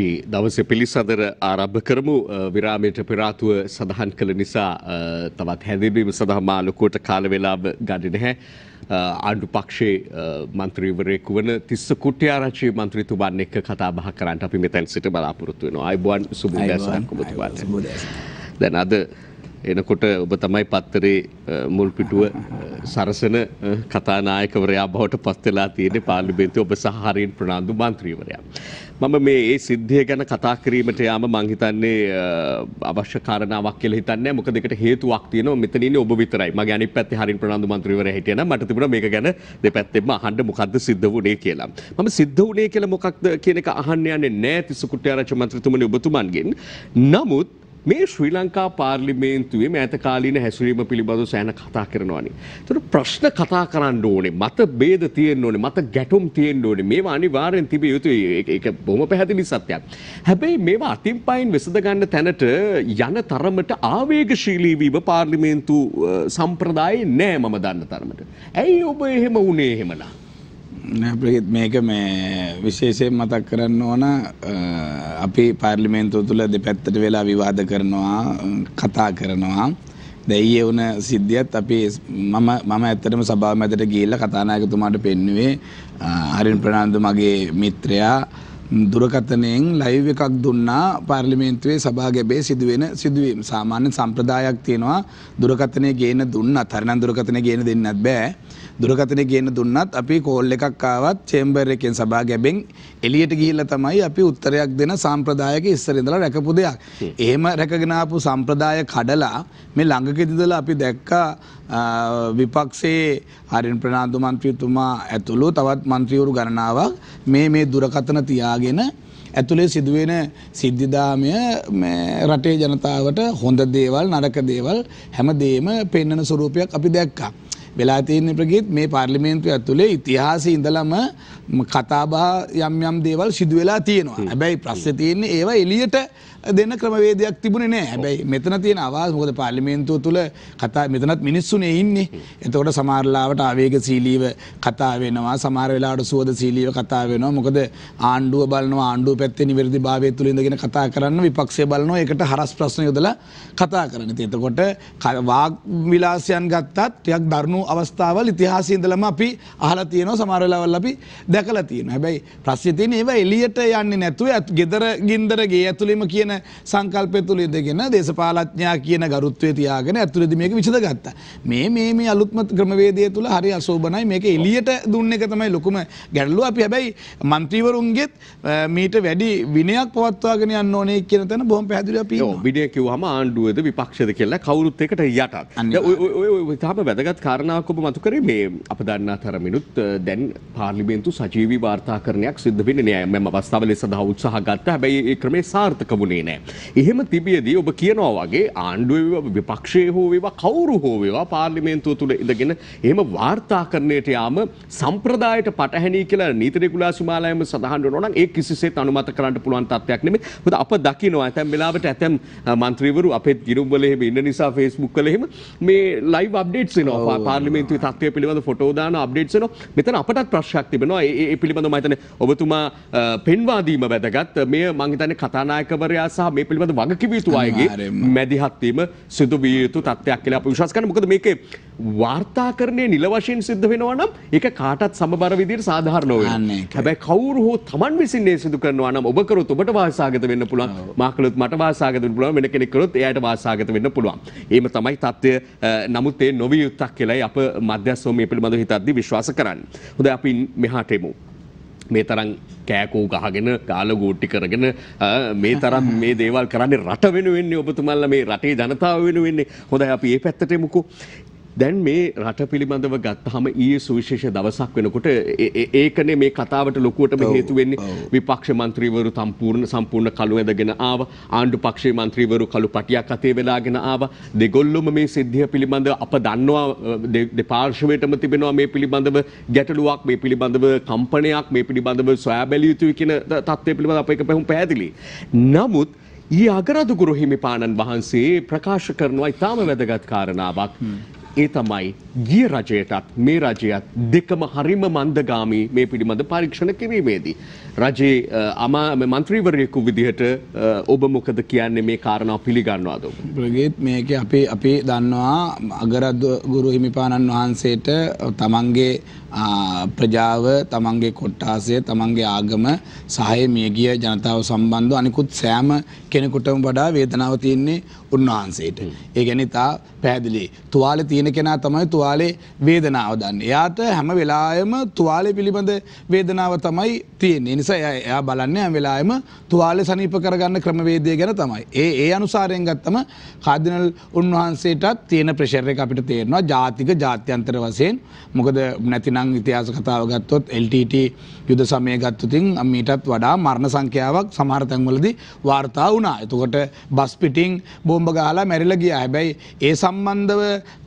අපි දවස පිළිසඳර ආරම්භ කරමු විරාමයට පෙරාතුව සඳහන් කළ නිසා තවත් හැඳින්වීම සඳහා මා ලොකුවට කාලවේලාව ගන්නේ නැහැ. ආණ්ඩු පක්ෂයේ මන්ත්‍රීවරයෙකු වන තිස්ස කුට්ටිආරච්චි මන්ත්‍රීතුමන් එක්ක කතා බහ කරන්න අපි මෙතැන් සිට බලාපොරොත්තු වෙනවා. අයිබෝන් සුබෝදෑසන් කුමතුමාට. දැන් අද එනකොට ඔබ තමයි පත්තරේ මුල් පිටුව සරසන කතානායකවරයා බවට පත් වෙලා තියෙන්නේ පාර්ලිමේන්තුවේ ඔබ සහ හරින් ප්‍රනාන්දු මන්ත්‍රීවරයා. මම මේ ඒ සිද්ධිය ගැන කතා කිරීමට යාම මං හිතන්නේ අවශ්‍ය කාරණාවක් කියලා හිතන්නේ මොකද ඒකට හේතුවක් තියෙනවා මෙතන ඉන්නේ ඔබ විතරයි. මගේ අනිත් පැත්තේ හරින් ප්‍රනාන්දු මන්ත්‍රීවරයා හිටියනම් මට තිබුණා මේක ගැන දෙපැත්තෙම අහන්න මොකද්ද සිද්ධ වුනේ කියලා. මම සිද්ධ වුනේ කියලා මොකක්ද කියන එක අහන්න යන්නේ නැහැ තිසුකුට්ටිආරච්චි මන්ත්‍රීතුමනි ඔබතුමන්ගෙන්. නමුත් මේ ශ්‍රී ලංකා පාර්ලිමේන්තුවේ මෑතකාලීන හැසිරීම පිළිබඳව සෑන කතා කරනවානේ. ඒතර ප්‍රශ්න කතා කරන්න ඕනේ. මත ભેද තියෙන්න ඕනේ. මත ගැටුම් තියෙන්න ඕනේ. මේවා අනිවාර්යෙන් තිබිය යුතුයි. ඒක බොහොම පැහැදිලි සත්‍යයක්. හැබැයි මේවා අතින් පයින් විසඳ ගන්න තැනට යන තරමට ආවේගශීලී වීම පාර්ලිමේන්තු සම්ප්‍රදායේ නෑ මම දන්න තරමට. ඇයි ඔබ එහෙම වුණේ එහෙමනම්? ප්‍රීත් මේක මේ විශේෂයෙන් මතක් කරන්න ඕන අපි පාර්ලිමේන්තුව තුළ දෙපැත්තට වෙලා විවාද කරනවා කතා කරනවා දැයි වුණ සිද්ධියත් අපි මම මම ඇත්තටම සභාව මැදට ගිහිල්ලා කතානායකතුමාට පෙන්නුවේ හරින් ප්‍රනාන්දු මගේ මිත්‍රයා දුරකථනයෙන් ලයිව් එකක් දුන්නා පාර්ලිමේන්තුවේ සභාගැබේ සිදුවෙන සිදුවීම් සාමාන්‍ය සම්ප්‍රදායක් තියෙනවා දුරකථනය ගේන දුන්නත් හරිනම් දුරකථනය ගේන දෙන්නත් බෑ දුරකතනෙ ගේන්න දුන්නත් අපි කෝල් එකක් ආවත් චේම්බර් එකෙන් සභා ගැබෙන් එළියට ගිහිල්ලා තමයි අපි උත්තරයක් දෙන සම්ප්‍රදායක ඉස්සර ඉඳලා රැකපු දෙයක්. එහෙම රැකගෙන ආපු සම්ප්‍රදාය කඩලා මේ ළඟකෙදිදලා අපි දැක්කා විපක්ෂයේ හරින් ප්‍රනාන්දු මන්ත්‍රීතුමා ඇතුළු තවත් මන්ත්‍රීවරු ගණනාවක් මේ මේ දුරකතන තියාගෙන ඇතුළේ සිදුවෙන සිද්ධිදාමය රටේ ජනතාවට හොඳ දේවල් නරක දේවල් හැම දේම පෙන්නන ස්වරූපයක් අපි දැක්කා. වෙලා තියෙන ප්‍රගීත් මේ පාර්ලිමේන්තුව ඇතුලේ ඉතිහාසයේ ඉඳලම කතාබහ යම් යම් දේවල් සිදු වෙලා තියෙනවා. හැබැයි ප්‍රශ්නේ තියෙන්නේ ඒවා එළියට දෙන්න ක්‍රමවේදයක් තිබුණේ නෑ හැබැයි මෙතන තියෙන අවාස මොකද පාර්ලිමේන්තුව තුළ කතා මෙතනත් මිනිස්සුනේ ඉන්නේ එතකොට සමහරලාවට ආවේග සීලීව කතා වෙනවා සමහර වෙලාවට සුවද සීලීව කතා වෙනවා මොකද ආණ්ඩුව බලනවා ආණ්ඩුව පැත්තේ නිවැරදි භාවය තුළ ඉඳගෙන කතා කරන්න විපක්ෂය බලනවා ඒකට හරස් ප්‍රශ්න යොදලා කතා කරන ඉතින් එතකොට වාග් විලාසයන් ගත්තත් ටිකක් දරුණු අවස්ථාවල් ඉතිහාසයේ ඉඳලම අපි අහලා තියෙනවා සමහර වෙලාවල් අපි දැකලා තියෙනවා හැබැයි ප්‍රශ්නේ තියෙන්නේ ඒවා එළියට යන්නේ නැතුව ගෙදර ගින්දර ගේ ඇතුළේම කියන කියන සංකල්පය තුළ ඉඳගෙන දේශපාලඥයා කියන ගරුත්වය තියාගෙන ඇතුළේදී මේක විසඳගත්තා. මේ මේ මේ අලුත්ම ක්‍රමවේදය තුළ හරි අශෝභනයි මේක එළියට දුන්න එක තමයි ලොකුම ගැටලුව. අපි හැබැයි മന്ത്രിවරුන්ගෙත් මීට වැඩි විනයක් පවත්වාගෙන යන්න ඕනේ කියන තැන බොහොම පැහැදිලිව අපි ඉන්නවා. විනය කිව්වහම ආණ්ඩුවේද විපක්ෂයේද කියලා කවුරුත් එකට යටත්. ඔය ඔය තාම වැදගත් කාරණාවක් ඔබ මතු කරේ මේ අප දන්නා තරමිනුත් දැන් පාර්ලිමේන්තු සජීවී වාර්තාකරණයක් සිද්ධ වෙන්නේ නෑ. මම අවස්ථාවල සඳහා උත්සාහ ගත්තා. හැබැයි ඒ ක්‍රමේ සාර්ථක වුණේ තිබුණේ නෑ. එහෙම තිබියදී ඔබ කියනවා වගේ ආණ්ඩුව විපක්ෂය හෝ වේවා කවුරු හෝ වේවා පාර්ලිමේන්තුව තුළ ඉඳගෙන එහෙම වාර්තාකරණයට යාම සම්ප්‍රදායට පටහැනි කියලා නීති රෙගුලාසි මාලාවෙම සඳහන් වෙනවා නම් ඒ කිසිසේත් අනුමත කරන්න පුළුවන් තත්ත්වයක් නෙමෙයි. මොකද අප දකිනවා ඇතැම් වෙලාවට ඇතැම් මන්ත්‍රීවරු අපේ ගිරුම් වල එහෙම ඉන්න නිසා ෆේස්බුක් වල එහෙම මේ ලයිව් අප්ඩේට්ස් එනවා පාර්ලිමේන්තුවේ තත්ත්වය පිළිබඳ ෆොටෝ දාන අප්ඩේට්ස් එනවා. මෙතන අපටත් ප්‍රශ්නයක් තිබෙනවා. ඒ පිළිබඳව මම හිතන්නේ ඔබතුමා පෙන්වා දීම වැදගත්. මේ මම හිතන්නේ කතානායකවරයා සහ මේ පිළිබඳ වගකිව යුතු අයගේ මැදිහත්වීම සිදු විය යුතු තත්ත්වයක් කියලා අපි විශ්වාස කරනවා. මොකද මේකේ වාර්තාකරණය නිල වශයෙන් සිද්ධ වෙනවා නම් ඒක කාටත් සමබර විදිහට සාධාරණ වෙනවා. හැබැයි කවුරු හෝ Taman විසින් මේ සිදු කරනවා නම් ඔබ කරොත් ඔබට වාසාගත වෙන්න පුළුවන්. මා කළොත් මට වාසාගත වෙන්න පුළුවන්. වෙන කෙනෙක් කළොත් එයාට වාසාගත වෙන්න පුළුවන්. එහෙම තමයි தත්ත්වය. නමුත් ඒ නොවිය යුත්තක් කියලායි අප මධ්‍යස්ථෝ මේ පිළිබඳව හිතද්දී විශ්වාස කරන්නේ. හොඳයි අපි මෙහාට එමු. මේ තරම් කෑකෝ ගහගෙන ගාල ගෝට්ටි කරගෙන මේ තරම් මේ දේවල් කරන්නේ රට වෙනුවෙන්නේ ඔබතුමල්ල මේ රටේ ජනතාව වෙනුවෙන්නේ හොඳයි අපි ඒ පැත්තට එමුකෝ දැන් මේ රට පිළිබඳව ගත්තහම ඊයේ සුවිශේෂ දවසක් වෙනකොට ඒකනේ මේ කතාවට ලොකුවටම හේතු වෙන්නේ විපක්ෂ මන්ත්‍රීවරු සම්පූර්ණ සම්පූර්ණ කළු ඇඳගෙන ආව ආණ්ඩු පක්ෂයේ මන්ත්‍රීවරු කළු පටියක් අතේ වෙලාගෙන ආව දෙගොල්ලොම මේ සිද්ධිය පිළිබඳව අප දන්නවා දෙපාර්ශවයටම තිබෙනවා මේ පිළිබඳව ගැටලුවක් මේ පිළිබඳව කම්පනයක් මේ පිළිබඳව සොයා බැලිය යුතුයි කියන තත්ත්වය පිළිබඳව අප එක පැහුම් පැහැදිලි. නමුත් ඒ අගරදුගුරු හිමිපාණන් වහන්සේ ප්‍රකාශ කරනවා ඉතාම වැදගත් කාරණාවක් ඒ තමයි ගිය රජයටත් මේ රජයත් දෙකම හරිම මන්දගාමී මේ පිළිබඳ පරීක්ෂණ කිරීමේදී. රජයේ අමා මන්ත්‍රීවරයෙකු විදිහට ඔබ මොකද කියන්නේ මේ කාරණාව පිළිගන්නවාද. ප්‍රගේත් මේක අපේ අපේ දන්නවා අගරද ගුරු හිමිපාණන් වහන්සේට තමන්ගේ ප්‍රජාව තමන්ගේ කොට්ටාසය තමන්ගේ ආගම සහය මියගිය ජනතාව සම්බන්ධ අනිකුත් සෑම කෙනෙකුටම වඩා වේදනාව තියෙන්නේ උන්වහන්සේට. ඒ ගැන තා පැහැදිලි. තුවාලේ තියෙන කෙනා තමයි තුවාලේ වේදනාව දන්නේ. එයාට හැම වෙලාවෙම තුවාලේ පිළිබඳ වේදනාව තමයි තියෙන්නේ. ඒ නිසා එයා බලන්නේ හැම වෙලාවෙම තුවාලේ සනීප කරගන්න ක්‍රමවේදය ගැන තමයි. ඒ ඒ අනුසාරයෙන් ගත්තම කාඩිනල් උන්වහන්සේටත් තියෙන ප්‍රෙෂර් එක අපිට තේරෙනවා. ජාතික ජාත්‍යන්තර වශයෙන්. මොකද නැතිනම් ඉතිහාස කතාව ගත්තොත් LTT යුද සමය ගත්තොත් මීටත් වඩා මරණ සංඛ්‍යාවක් සමහර තැන්වලදී වාර්තා වුණා. එතකොට බස් පිටින් බෝම්බ ගහලා මැරිලා ගියා. හැබැයි ඒ සම්බන්ධව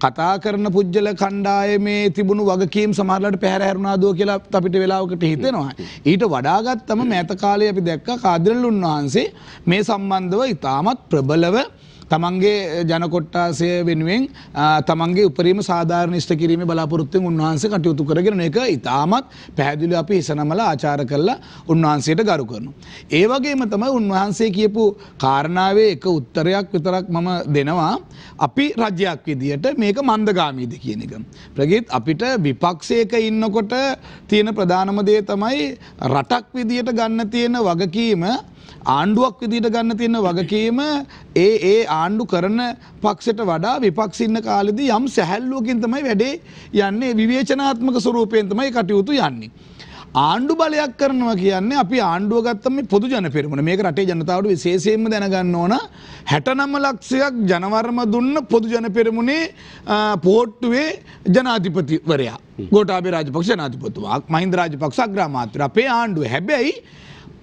කතා කරන පුජ්‍යල කණ්ඩායමේ තිබුණු වගකීම් සමහරලාට පැහැර හැරුණාදෝ කියලා අපිට වෙලාවකට හිතෙනවා. ඊට ඊට වඩාගත් තම මෑත කාලේ අපි දැක්කා කාදිරලුන් වහන්සේ මේ සම්බන්ධව ඉතාමත් ප්‍රබලව තමන්ගේ ජනකොට්ටාසය වෙනුවෙන් තමන්ගේ උපරීම සාධාරණ ෂ්ට කිරීම බලාපොරොත්තුෙන් උන්වහන්සේ කටයුතු කරගෙන එක ඉතාමත් පැහැදිලි අපි ඉසනමල ආචාර කරලා උන්වහන්සේට ගරු කරනු. ඒ වගේම තමයි උන්වහන්සේ කියපු කාරණාවේ එක උත්තරයක් විතරක් මම දෙනවා අපි රජයක් විදියට මේක මන්දගාමීද කියන එක. ප්‍රගීත් අපිට විපක්ෂයක ඉන්නකොට තියෙන ප්‍රධානම දේ තමයි රටක් විදියට ගන්න තියෙන වගකීම ආණ්ඩුවක් විදිහට ගන්න තියෙන වගකීම ඒ ඒ ආණ්ඩු කරන පක්ෂයට වඩා විපක්ෂ ඉන්න කාලෙදී යම් සැහැල්ලුවකින් තමයි වැඩේ යන්නේ විවේචනාත්මක ස්වරූපයෙන් තමයි කටයුතු යන්නේ. ආණ්ඩු බලයක් කරනවා කියන්නේ අපි ආණ්ඩුව ගත්තම පොදු ජන පෙරමුණ මේක රටේ ජනතාවට විශේෂයෙන්ම දැනගන්න ඕන 69 ලක්ෂයක් ජනවර්ම දුන්න පොදු ජන පෙරමුණේ පෝට්ටුවේ ජනාධිපතිවරයා ගෝඨාභය රාජපක්ෂ ජනාධිපතිතුමා මහින්ද රාජපක්ෂ අග්‍රාමාත්‍ය අපේ ආණ්ඩුව හැබැයි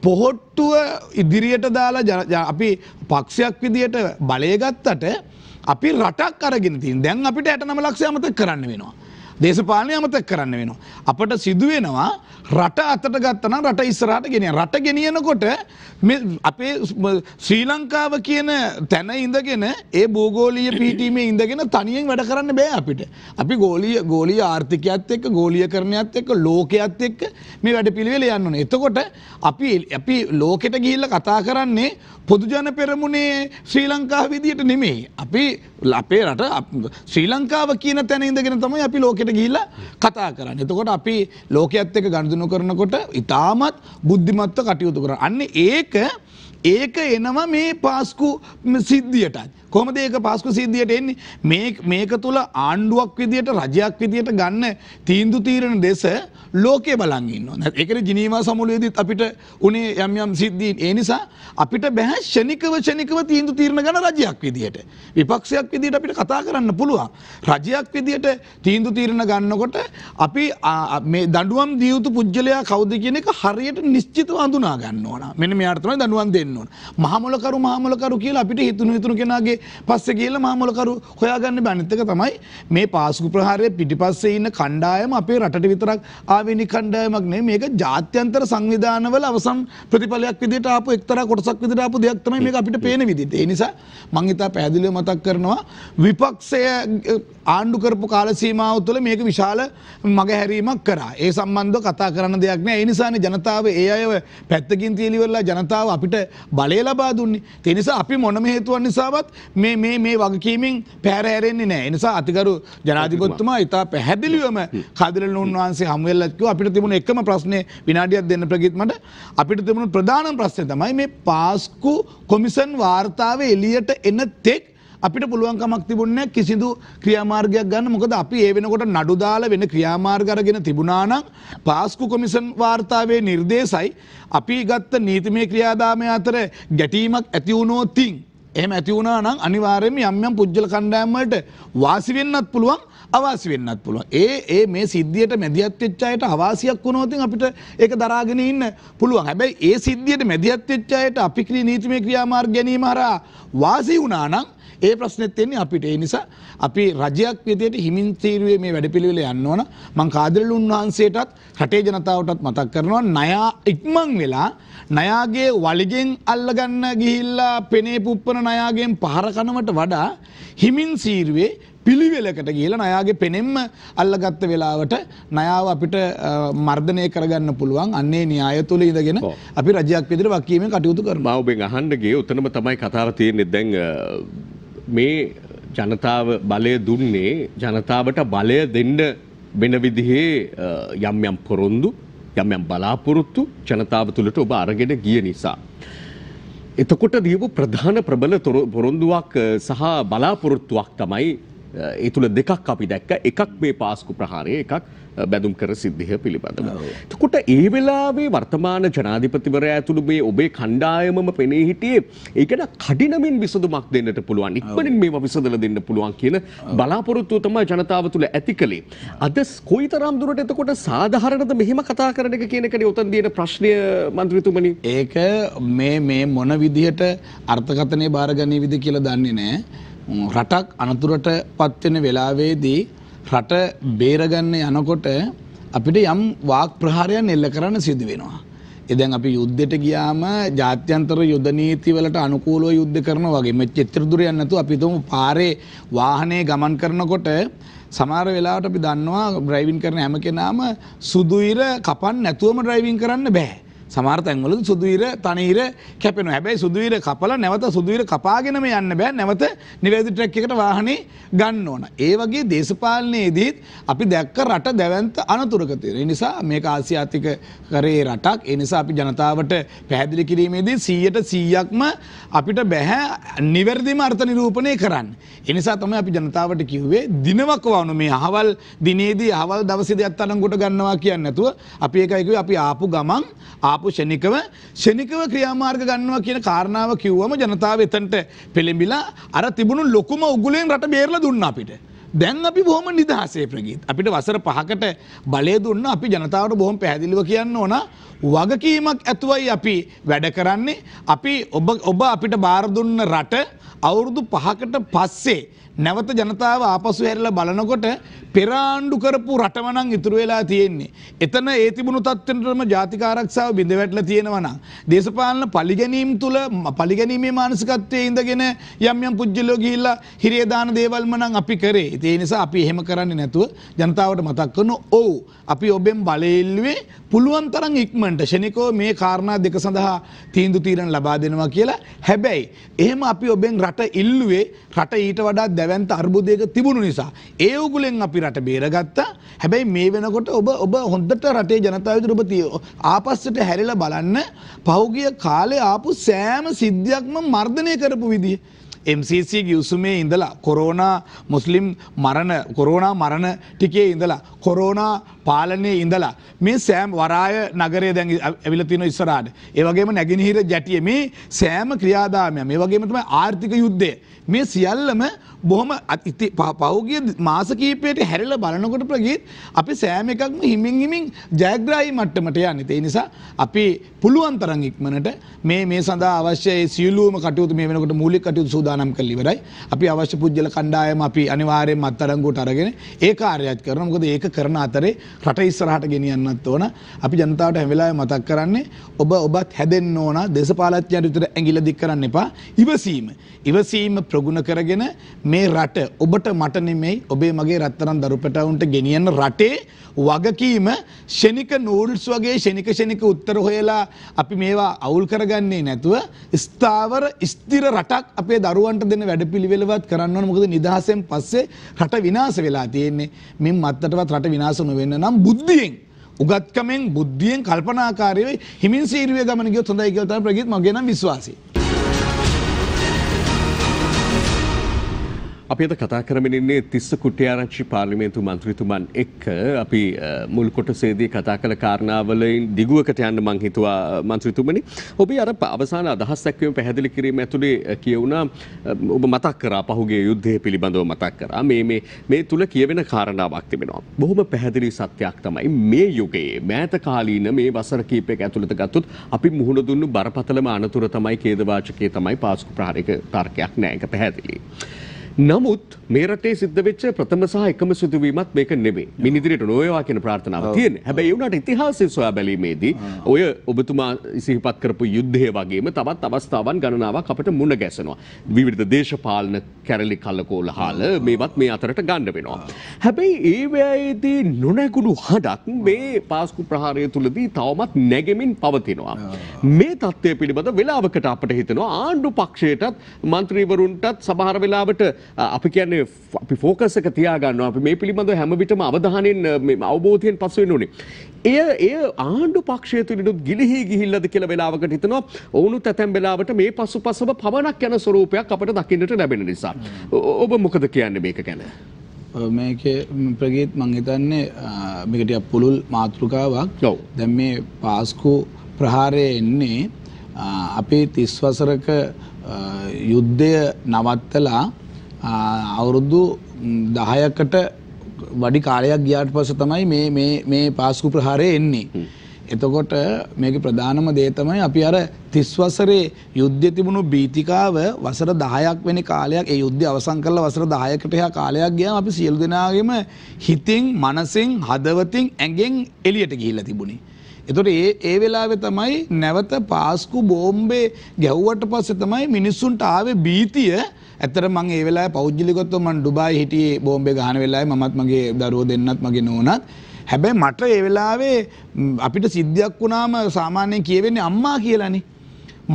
පොහොට්ටුව ඉදිරියට දාලා අපි පක්ෂයක් විදියට බලයගත්තට අපි රටක් අරගෙන තින් දැන් අපිට ඇටනම ලක්ෂය අමතක කරන්න වෙනවා. දේශපාලනය අමතක කරන්න වෙනවා. අපට සිදුවෙනවා රට අතට ගත්තන රට ඉස්සරහට ගෙනියන. රට ගෙනියනකොට අපේ ශ්‍රී ලංකාව කියන තැන ඉඳගෙන ඒ භූගෝලීය පීටීමේ ඉඳගෙන තනියෙන් වැඩ කරන්න බෑ අපිට. අපි ගෝලීය ගෝලීය ආර්ථිකයත් එක්ක ගෝලීයකරණයත් එක්ක ලෝකයත් එක්ක මේ වැඩපිළිවෙල යන්න ඕනේ. එතකොට අපි අපි ලෝකෙට ගිහිල්ලා කතා කරන්නේ පොදුජන පෙරමුණේ ශ්‍රී ලංකාව විදියට නෙමෙයි. අපි අපේ රට ශ්‍රී ලංකාව කියන තැන ඉඳගෙන තමයි අපි ලෝකෙට පැත්තකට ගිහිල්ලා කතා කරන්න. එතකොට අපි ලෝකයේත් එක්ක ගනුදෙනු කරනකොට ඊටාමත් බුද්ධිමත්ව කටයුතු කරනවා. අන්න ඒක ඒක එනවා මේ පාස්කු සිද්ධියටත්. කොහොමද ඒක පාස්කු සිද්ධියට එන්නේ? මේ මේක තුල ආණ්ඩුවක් විදියට රජයක් විදියට ගන්න තීන්දුව තීරණ දෙස ලෝකේ බලන් ඉන්නවා. ඒ කියන්නේ ජිනීවා සමුළුවේදීත් අපිට උනේ යම් යම් සිද්ධීන්. ඒ නිසා අපිට බෑ ෂණිකව ෂණිකව තීන්දුව తీරන ගන්න රජයක් විදියට. විපක්ෂයක් විදියට අපිට කතා කරන්න පුළුවන්. රජයක් විදියට තීන්දුව తీරන ගන්නකොට අපි මේ දඬුවම් දිය යුතු පුජ්‍යලයා කවුද කියන එක හරියට නිශ්චිතව හඳුනා ගන්න ඕන. මෙන්න මෙයාට තමයි දඬුවම් දෙන්න ඕන. මහමොලකරු මහමොලකරු කියලා අපිට හිතුණු හිතුණු කෙනාගේ පස්සේ කියලා මහමොලකරු හොයාගන්න බෑ. අනිත් එක තමයි මේ පාසු ප්‍රහාරයේ පිටිපස්සේ ඉන්න කණ්ඩායම අපේ රටට විතරක් ආ ස්වාමීනි කණ්ඩායමක් නෙමෙයි මේක ජාත්‍යන්තර සංවිධානවල අවසන් ප්‍රතිඵලයක් විදිහට ආපු එක්තරා කොටසක් විදිහට ආපු දෙයක් තමයි මේක අපිට පේන විදිහට. ඒ නිසා මම හිතා පැහැදිලිව මතක් කරනවා විපක්ෂය ආණ්ඩු කරපු කාල සීමාව තුළ මේක විශාල මගහැරීමක් කරා. ඒ සම්බන්ධව කතා කරන්න දෙයක් නෑ. ඒ නිසානේ ජනතාව ඒ අයව පැත්තකින් තියලිවලා ජනතාව අපිට බලය ලබා දුන්නේ. ඒ නිසා අපි මොනම හේතුවක් නිසාවත් මේ මේ මේ වගකීමෙන් පැහැර හැරෙන්නේ නෑ. ඒ නිසා අතිගරු ජනාධිපතිතුමා ඉතා පැහැදිලිවම කදිරලුන් වහන්සේ හමුවෙලා ප්‍රශ්නයක් කිව්වා අපිට තිබුණ එකම ප්‍රශ්නේ විනාඩියක් දෙන්න ප්‍රගීත් මට අපිට තිබුණ ප්‍රධානම ප්‍රශ්නේ තමයි මේ පාස්කු කොමිෂන් වාර්තාවේ එළියට එන තෙක් අපිට පුළුවන්කමක් තිබුණේ කිසිදු ක්‍රියාමාර්ගයක් ගන්න. මොකද අපි ඒ වෙනකොට නඩු දාලා වෙන ක්‍රියාමාර්ග අරගෙන තිබුණා නම් පාස්කු කොමිෂන් වාර්තාවේ නිර්දේශයි අපි ගත්ත නීතිමය ක්‍රියාදාමය අතර ගැටීමක් ඇති වුණොත් එහෙම ඇති වුණා නම් අනිවාර්යයෙන්ම යම් යම් පුජ්‍යල කණ්ඩායම් වලට වාසි වෙන්නත් පුළුවන් අවාසි වෙන්නත් පුළුවන්. ඒ ඒ මේ සිද්ධියට මැදිහත් වෙච්ච අයට අවාසියක් වුණොත් අපිට ඒක දරාගෙන ඉන්න පුළුවන්. හැබැයි ඒ සිද්ධියට මැදිහත් වෙච්ච අයට අපික්‍රී නීතිමය ක්‍රියාමාර්ග ගැනීම හරහා වාසි වුණා නම් ඒ ප්‍රශ්නෙත් තියෙන්නේ අපිට. ඒ නිසා අපි රජයක් විදියට හිමින් තීරුවේ මේ වැඩපිළිවෙල යන්න ඕන. මං කාදරළු උන්වහන්සේටත් රටේ ජනතාවටත් මතක් කරනවා ණයා ඉක්මන් වෙලා ණයාගේ වලිගෙන් අල්ලගන්න ගිහිල්ලා පෙනේ පුප්පන ණයාගෙන් පහර කනවට වඩා හිමින් සීරුවේ පිළිවෙලකට කියලා නයාගේ පෙනෙම්ම අල්ලගත්ත වෙලාවට නයාව අපිට මර්ධනය කරගන්න පුළුවන් අන්නේ න්‍යාය තුළ ඉඳගෙන අපි රජයක් විදිහට වකීමෙන් කටයුතු කරනවා. මම ඔබෙන් අහන්න ගියේ උතනම තමයි කතාව තියෙන්නේ. දැන් මේ ජනතාව බලය දුන්නේ ජනතාවට බලය දෙන්න වෙන විදිහේ යම් යම් පොරොන්දු යම් යම් බලාපොරොත්තු ජනතාව තුළට ඔබ අරගෙන ගිය නිසා. එතකොට දීපු ප්‍රධාන ප්‍රබල පොරොන්දුවක් සහ බලාපොරොත්තුවක් තමයි ඒ තුළ දෙකක් අපි දැක්ක එකක් මේ පාස්කු ප්‍රහාරය එකක් බැදුම් කර සිද්ධිය පිළිබඳව. තකොට ඒ වෙලාවේ වර්තමාන ජනාධිපතිවරයා ඇතුළු මේ ඔබේ කණ්ඩායමම පෙනී හිටියේ ඒකට කඩිනමින් විසඳුමක් දෙන්නට පුළුවන් ඉක්මනින් මේවා විසඳල දෙන්න පුළුවන් කියන බලාපොරොත්තුව තමයි ජනතාව තුළ ඇති කළේ. අද කොයිතරම් දුරට එතකොට සාධාරණද මෙහෙම කතා කරන එක කියන එකට උතන් දින ප්‍රශ්නය මන්ත්‍රීතුමනි. ඒක මේ මේ මොන විදිහට අර්ථකථනය බාරගනීවිද කියලා දන්නේ නැහැ. රටක් අනතුරට පත්වෙන වෙලාවේදී රට බේරගන්න යනකොට අපිට යම් වාක් ප්‍රහාරයන් එල්ල කරන්න සිදු වෙනවා. එදැන් අපි යුද්ධෙට ගියාම ජාත්‍යන්තර යුද නීති වලට අනුකූලව යුද්ධ කරනවා වගේ මේ චිත්‍ර දුරයන් නැතුව අපි තුමු පාරේ වාහනේ ගමන් කරනකොට සමහර වෙලාවට අපි දන්නවා ඩ්‍රයිවිං කරන හැම කෙනාම සුදුයිර කපන්න නැතුවම ඩ්‍රයිවිං කරන්න බෑ. සමහර තැන්වල සුදුවිර තනීර කැපෙනවා. හැබැයි සුදුවිර කපලා නැවත සුදුවිර කපාගෙනම යන්න බෑ. නැවත නිවැරදි ට්‍රැක් එකට වාහනේ ගන්න ඕන. ඒ වගේ දේශපාලනයේදීත් අපි දැක්ක රට දැවැන්ත අනතුරක තියෙන. ඒ නිසා මේක ආසියාතික කරේ රටක්. ඒ නිසා අපි ජනතාවට පැහැදිලි කිරීමේදී 100%ක්ම අපිට බෑ නිවැරදිම අර්ථ නිරූපණය කරන්න. ඒ නිසා තමයි අපි ජනතාවට කිව්වේ දිනවක වවන මේ අහවල් දිනේදී අහවල් දවසේදී අත්අඩංගුවට ගන්නවා කියන්නේ නැතුව අපි ඒකයි කිව්වේ අපි ආපු ගමන් ආපු ආපු ෂණිකව ෂණිකව ක්‍රියාමාර්ග ගන්නවා කියන කාරණාව කිව්වම ජනතාව එතනට පෙළඹිලා අර තිබුණු ලොකුම උගුලෙන් රට බේරලා දුන්නා අපිට. දැන් අපි බොහොම නිදහසේ ප්‍රගීත්. අපිට වසර පහකට බලය දුන්න අපි ජනතාවට බොහොම පැහැදිලිව කියන්න ඕන වගකීමක් ඇතුවයි අපි වැඩ කරන්නේ. අපි ඔබ ඔබ අපිට බාර දුන්න රට අවුරුදු පහකට පස්සේ නැවත ජනතාව ආපසු ඇරලා බලනකොට පෙර ආණ්ඩු කරපු රටම නම් ඉතුරු වෙලා තියෙන්නේ. එතන ඒ තිබුණු තත්ත්වෙටම ජාතික ආරක්ෂාව බිඳ වැටලා තියෙනවා නම් දේශපාලන පරිගැනීම් තුල පරිගැනීමේ මානසිකත්වයේ ඉඳගෙන යම් යම් පුජ්‍යලෝ ගිහිල්ලා හිරේ දාන දේවල්ම නම් අපි කරේ. ඒ නිසා අපි එහෙම කරන්නේ නැතුව ජනතාවට මතක් කරන ඔව් අපි ඔබෙන් බලය ඉල්ලුවේ පුළුවන් තරම් ඉක්මනට ෂණිකෝ මේ කාරණා දෙක සඳහා තීන්දුව తీරන ලබා දෙනවා කියලා. හැබැයි එහෙම අපි ඔබෙන් රට ඉල්ලුවේ රට ඊට වඩා දැවැන්ත අර්බුදයක තිබුණු නිසා. ඒ උගුලෙන් අපි රට බේරගත්තා. හැබැයි මේ වෙනකොට ඔබ ඔබ හොඳට රටේ ජනතාව විදිහට ඔබ ආපස්සට හැරිලා බලන්න පහුගිය කාලේ ආපු සෑම සිද්ධියක්ම මර්ධනය කරපු විදිහ MCC ගියවසුමේ ඉඳලා කොරෝනා මුස්ලිම් මරණ කොරෝනා මරණ ටිකේ ඉඳලා කොරෝනා පාලනය ඉඳලා මේ සෑම් වරාය නගරය දැන් ඇවිල තින ඉස්සරාට ඒවගේම නැගෙනහිර ජැටිය මේ සෑම ක්‍රියාදාමය මේ වගේමතම ආර්ථික යුද්ධය මේ සියල්ලම බොහොම අති පහුගිය මාස කීපයට හැරිල බලනකොට ප්‍රගීත් අපි සෑම එකක්ම හිමින් හිමින් ජයග්‍රාහී මට්ටමට යන්නේ. ඒ නිසා අපි පුළුවන් තරම් ඉක්මනට මේ මේ සඳහා අවශ්‍ය ඒ සියලුම කටයුතු මේ වෙනකොට මූලික කටයුතු සූදානම් කරලා ඉවරයි. අපි අවශ්‍ය පුජ්‍යල කණ්ඩායම අපි අනිවාර්යයෙන්ම අත්අඩංගුවට අරගෙන ඒ කාර්යයත් කරනවා. මොකද ඒක කරන අතරේ රට ඉස්සරහට ගෙනියන්නත් ඕන. අපි ජනතාවට හැම වෙලාවෙම මතක් කරන්නේ ඔබ ඔබත් හැදෙන්න ඕන. දේශපාලඥයන්ට විතර ඇඟිල්ල දික් කරන්න එපා. ඉවසීම. ඉවසීම ප්‍රගුණ කරගෙන මේ රට ඔබට මට නෙමෙයි ඔබේ මගේ රත්තරන් දරුපටවුන්ට ගෙනියන්න රටේ වගකීම ෂෙනික නූඩ්ස් වගේ ෂෙනික ෂෙනික උත්තර හොයලා අපි මේවා අවුල් කරගන්නේ නැතුව ස්ථාවර ස්ථිර රටක් අපේ දරුවන්ට දෙන වැඩපිළිවෙලවත් කරන්න ඕන මොකද නිදහසෙන් පස්සේ රට විනාශ වෙලා තියෙන්නේ මින් මත්තටවත් රට විනාශ නොවෙන්න නම් බුද්ධියෙන් උගත්කමෙන් බුද්ධියෙන් කල්පනාකාරීව හිමින් සීරුවේ ගමන ගියොත් හොඳයි කියලා තමයි ප්‍රගීත් මගේ නම් විශ්වාසය අපි අද කතා කරමින් ඉන්නේ තිස්ස කුටිආරච්චි පාර්ලිමේන්තු මන්ත්‍රීතුමන් එක්ක අපි මුල් කොටසේදී කතා කළ කාරණාවලින් දිගුවකට යන්න මං හිතුවා මන්ත්‍රීතුමනි ඔබේ අර අවසාන අදහස් දැක්වීම පැහැදිලි කිරීම ඇතුලේ කියුණා ඔබ මතක් කරා පහුගිය යුද්ධය පිළිබඳව මතක් කරා මේ මේ මේ තුල කියවෙන කාරණාවක් තිබෙනවා බොහොම පැහැදිලි සත්‍යයක් තමයි මේ යුගයේ මෑත කාලීන මේ වසර කීපයක ඇතුළත ගත්තොත් අපි මුහුණ දුන්නු බරපතලම අනතුර තමයි ඛේදවාචකයේ තමයි පාස්කු ප්‍රහාරයක තර්කයක් නෑ ඒක පැහැදිලි නමුත් මේ රටේ සිද්ධ වෙච්ච ප්‍රථම සහ එකම සිදුවීමත් මේක නෙමෙයි. මින් ඉදිරියට නොවේවා කියන ප්‍රාර්ථනාවක් oh. තියෙනවා. හැබැයි ඒ වුණාට ඉතිහාසය සොයා බැලීමේදී oh. ඔය ඔබතුමා සිහිපත් කරපු යුද්ධය වගේම තවත් අවස්ථාවන් ගණනාවක් අපිට මුණ ගැසෙනවා. විවිධ දේශපාලන කැරලි කල්ලකෝල හාල oh. මේවත් මේ අතරට ගන්න වෙනවා. හැබැයි ඒ වෙලාවේදී නොනැගුණු හඬක් මේ පාස්කු ප්‍රහාරය තුලදී තවමත් නැගෙමින් පවතිනවා. මේ தත්ත්වය පිළිබඳ වෙලාවකට අපට හිතෙනවා ආණ්ඩු පක්ෂයටත් മന്ത്രിවරුන්ටත් සමහර වෙලාවට අපි කියන්නේ අපි ෆෝකස් එක තියාගන්නවා. අපි මේ පිළිබඳව හැම විටම අවධානයෙන් අවබෝධයෙන් පසු වෙන්න ඕනේ. එය එය ආණ්ඩු පක්ෂය තුලිනුත් ගිලිහි ගිහිල්ලාද කියලා වෙලාවකට හිතනවා. ඔවුනුත් ඇතැම් වෙලාවට මේ පසුපසම පවණක් යන ස්වරූපයක් අපට දකින්නට ලැබෙන නිසා. ඔබ මොකද කියන්නේ මේක ගැන? මේක ප්‍රගීත් මං හිතන්නේ මේක ටිකක් පුළුල් මාතෘකාවක්. දැන් මේ පාස්කු ප්‍රහාරය එන්නේ අපේ 30 වසරක යුද්ධය නවත්තලා අවුරුද්දු දහයකට වඩි කාලයක් ගියාට පස්ස තමයි මේ මේ පාස්කු ප්‍රහාරය එන්නේ. එතකොට මේක ප්‍රධානම දේ තමයි අපි අර 30 වසරේ යුද්ධය තිබුණු බීතිකාව වසර 10ක් වෙනි කාලයක් ඒ යුද්ධය අවසන් කරලා වසර 10කට එහා කාලයක් ගියාම අපි සියලු දෙනාගේම හිතින්, මනසෙන්, හදවතින්, ඇඟෙන් එළියට ගිහිල්ලා තිබුණේ. එතකොට ඒ ඒ වෙලාවේ තමයි නැවත පාස්කු බෝම්බේ ගැහුවට පස්සේ තමයි මිනිස්සුන්ට ආවේ බීතිය ඇත්තට මම ඒ වෙලාවේ පෞද්ගලිකවත්ව මම ඩුබායි හිටියේ බෝම්බේ ගහන වෙලාවේ මමත් මගේ දරුවෝ දෙන්නත් මගේ නෝනත් හැබැයි මට ඒ වෙලාවේ අපිට සිද්ධියක් වුණාම සාමාන්‍යයෙන් කියවෙන්නේ අම්මා කියලානේ